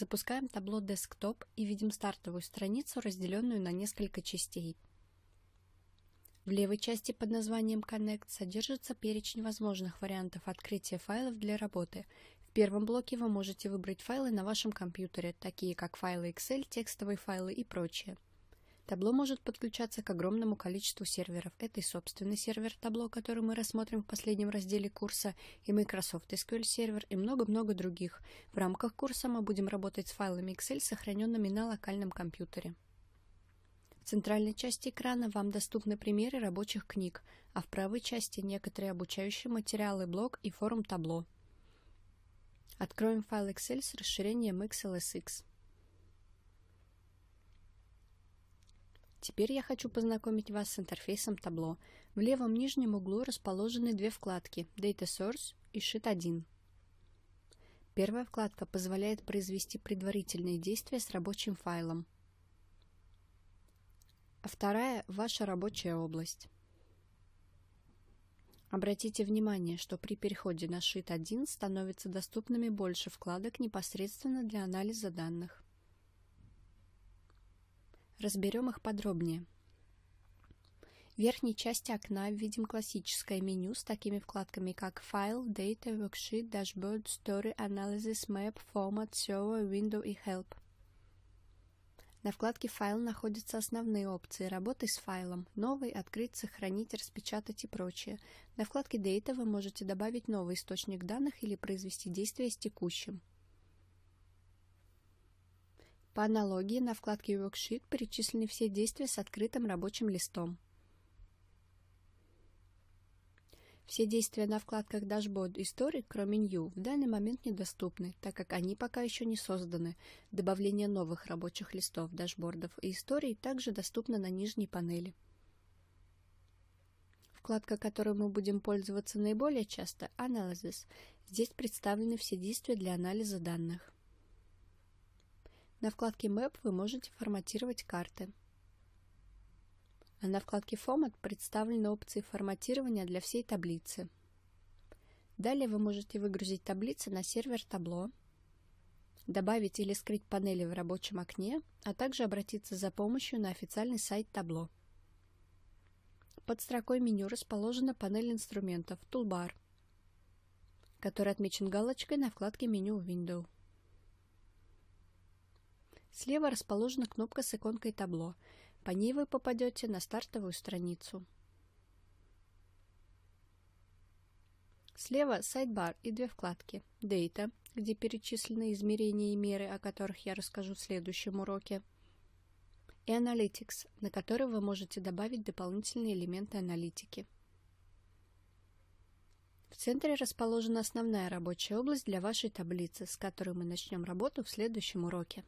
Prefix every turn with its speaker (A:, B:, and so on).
A: Запускаем табло «Десктоп» и видим стартовую страницу, разделенную на несколько частей. В левой части под названием Connect содержится перечень возможных вариантов открытия файлов для работы. В первом блоке вы можете выбрать файлы на вашем компьютере, такие как файлы Excel, текстовые файлы и прочее. Табло может подключаться к огромному количеству серверов. Это и собственный сервер табло, который мы рассмотрим в последнем разделе курса, и Microsoft SQL сервер, и много-много других. В рамках курса мы будем работать с файлами Excel, сохраненными на локальном компьютере. В центральной части экрана вам доступны примеры рабочих книг, а в правой части некоторые обучающие материалы, блог и форум табло. Откроем файл Excel с расширением XLSX. Теперь я хочу познакомить вас с интерфейсом табло. В левом нижнем углу расположены две вкладки Data Source и Sheet 1. Первая вкладка позволяет произвести предварительные действия с рабочим файлом. А вторая – ваша рабочая область. Обратите внимание, что при переходе на Sheet 1 становятся доступными больше вкладок непосредственно для анализа данных. Разберем их подробнее. В верхней части окна видим классическое меню с такими вкладками, как File, «Data», «Worksheet», «Dashboard», «Story», «Analysis», «Map», «Format», «Server», «Window» и «Help». На вкладке «Файл» находятся основные опции работы с файлом», «Новый», «Открыть», «Сохранить», «Распечатать» и прочее. На вкладке «Data» вы можете добавить новый источник данных или произвести действие с текущим. По аналогии на вкладке Worksheet перечислены все действия с открытым рабочим листом. Все действия на вкладках Dashboard и Story, кроме New, в данный момент недоступны, так как они пока еще не созданы. Добавление новых рабочих листов, дашбордов и историй также доступно на нижней панели. Вкладка, которой мы будем пользоваться наиболее часто – Analysis. Здесь представлены все действия для анализа данных. На вкладке Map вы можете форматировать карты. А на вкладке Format представлены опции форматирования для всей таблицы. Далее вы можете выгрузить таблицы на сервер табло, добавить или скрыть панели в рабочем окне, а также обратиться за помощью на официальный сайт табло. Под строкой меню расположена панель инструментов Toolbar, который отмечен галочкой на вкладке меню Window. Слева расположена кнопка с иконкой «Табло». По ней вы попадете на стартовую страницу. Слева сайдбар и две вкладки «Data», где перечислены измерения и меры, о которых я расскажу в следующем уроке, и Analytics, на который вы можете добавить дополнительные элементы аналитики. В центре расположена основная рабочая область для вашей таблицы, с которой мы начнем работу в следующем уроке.